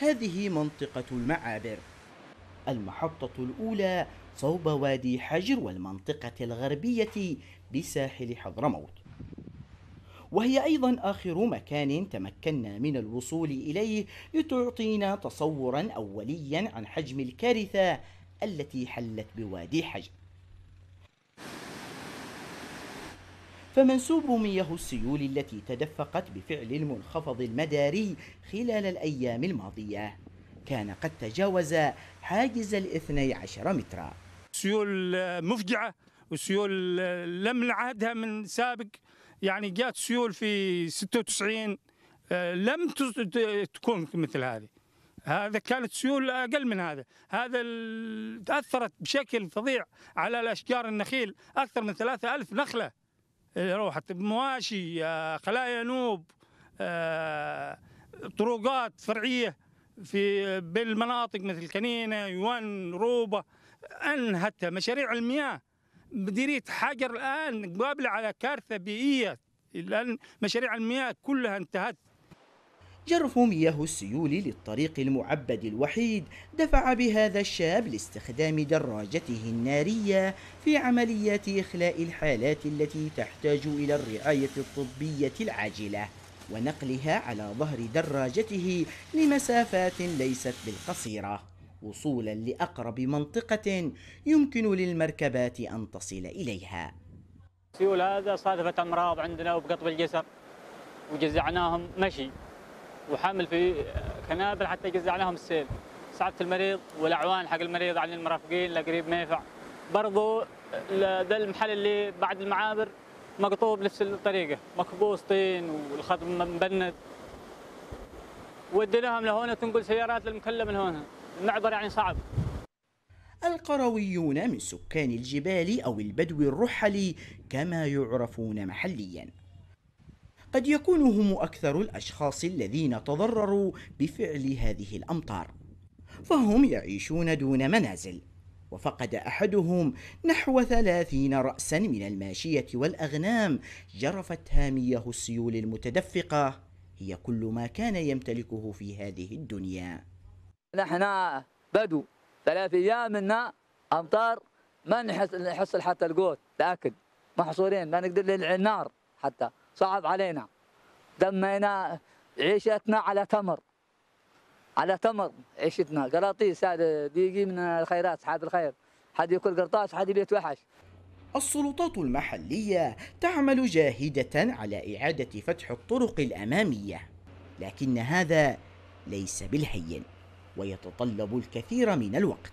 هذه منطقة المعابر المحطة الأولى صوب وادي حجر والمنطقة الغربية بساحل حضرموت وهي أيضا آخر مكان تمكنا من الوصول إليه لتعطينا تصورا أوليا عن حجم الكارثة التي حلت بوادي حجر فمنسوب مياه السيول التي تدفقت بفعل المنخفض المداري خلال الأيام الماضية كان قد تجاوز حاجز الاثني عشر مترا سيول مفجعة وسيول لم نعهدها من سابق يعني جات سيول في 96 لم تكون مثل هذه هذا كانت سيول اقل من هذا هذا تاثرت بشكل فظيع على الاشجار النخيل اكثر من 3000 نخله روحت طيب مواشي آه، خلايا نوب آه، طرقات فرعيه في بالمناطق مثل كنينه يوان روبه أنهت مشاريع المياه مديريه حجر الان قابله على كارثه بيئيه لان مشاريع المياه كلها انتهت جرف مياه السيول للطريق المعبد الوحيد دفع بهذا الشاب لاستخدام دراجته النارية في عمليات إخلاء الحالات التي تحتاج إلى الرعاية الطبية العاجلة ونقلها على ظهر دراجته لمسافات ليست بالقصيرة وصولا لأقرب منطقة يمكن للمركبات أن تصل إليها السيول هذا صادفت أمراض عندنا وبقطب الجسر وجزعناهم مشي وحمل في كنابل حتى يجزع لهم السيل صعبة المريض والأعوان حق المريض عن المرافقين لقريب ميفع برضو ده المحل اللي بعد المعابر مقطوب نفس الطريقة مكبوس طين والخط مبند ودي لهم تنقل سيارات للمكلة من هون المعبر يعني صعب القرويون من سكان الجبال أو البدو الرحلي كما يعرفون محلياً قد يكون هم أكثر الأشخاص الذين تضرروا بفعل هذه الأمطار فهم يعيشون دون منازل وفقد أحدهم نحو ثلاثين رأسا من الماشية والأغنام جرفت هاميه السيول المتدفقة هي كل ما كان يمتلكه في هذه الدنيا نحن بدو ثلاث أيام منا أمطار ما نحصل حتى القوت لكن محصورين ما نقدر للنار حتى صعب علينا دمينا عيشتنا على تمر على تمر عيشتنا قراطيس هذا بيجي من الخيرات صحاب الخير حد ياكل قرطاس حد يبيت وحش السلطات المحلية تعمل جاهدة على إعادة فتح الطرق الأمامية لكن هذا ليس بالهين ويتطلب الكثير من الوقت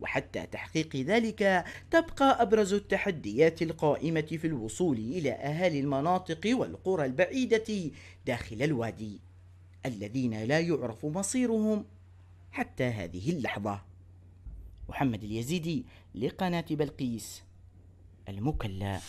وحتى تحقيق ذلك تبقى أبرز التحديات القائمة في الوصول إلى أهالي المناطق والقرى البعيدة داخل الوادي الذين لا يعرف مصيرهم حتى هذه اللحظة محمد اليزيدي لقناة بلقيس المكلا